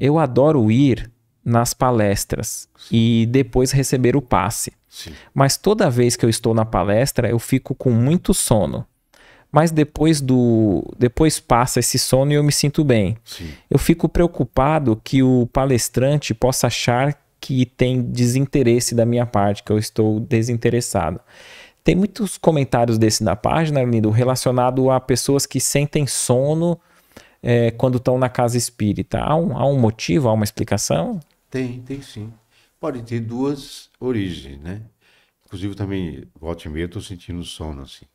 Eu adoro ir nas palestras Sim. e depois receber o passe. Sim. Mas toda vez que eu estou na palestra, eu fico com muito sono. Mas depois do depois passa esse sono e eu me sinto bem. Sim. Eu fico preocupado que o palestrante possa achar que tem desinteresse da minha parte, que eu estou desinteressado. Tem muitos comentários desse na página, Arlindo, relacionado a pessoas que sentem sono é, quando estão na casa espírita? Há um, há um motivo, há uma explicação? Tem, tem sim. Pode ter duas origens, né? Inclusive também, volte e meia, estou sentindo sono assim.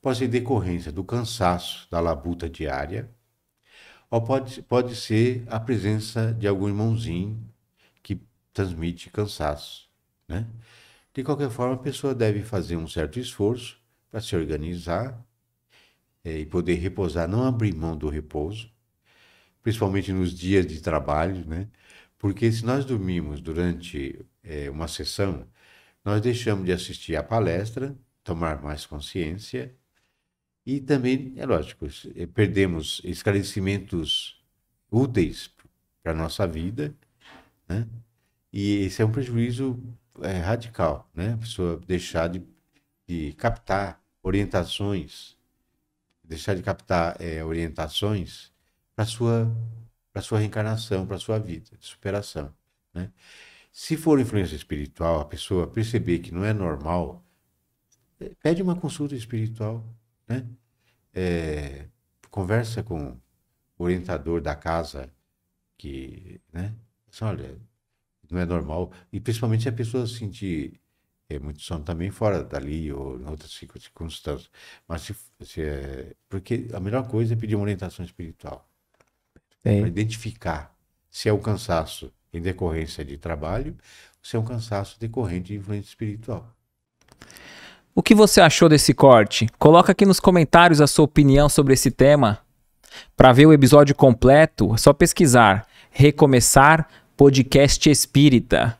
Pode ser decorrência do cansaço, da labuta diária, ou pode, pode ser a presença de algum irmãozinho que transmite cansaço, né? De qualquer forma, a pessoa deve fazer um certo esforço para se organizar é, e poder repousar, não abrir mão do repouso, principalmente nos dias de trabalho, né? Porque se nós dormimos durante é, uma sessão, nós deixamos de assistir à palestra, tomar mais consciência e também, é lógico, é, perdemos esclarecimentos úteis para a nossa vida, né? E esse é um prejuízo é, radical, né? A pessoa deixar de, de captar orientações deixar de captar é, orientações para sua para sua reencarnação, para sua vida, de superação, né? Se for influência espiritual, a pessoa perceber que não é normal, eh, pede uma consulta espiritual, né? É, conversa com o orientador da casa que, né? Diz, assim, olha, não é normal e principalmente se a pessoa se sentir é, muitos são também fora dali ou em outras circunstâncias. Mas se, se é, porque a melhor coisa é pedir uma orientação espiritual. Para identificar se é o um cansaço em decorrência de trabalho, se é um cansaço decorrente de influência espiritual. O que você achou desse corte? Coloca aqui nos comentários a sua opinião sobre esse tema. Para ver o episódio completo, é só pesquisar Recomeçar Podcast Espírita.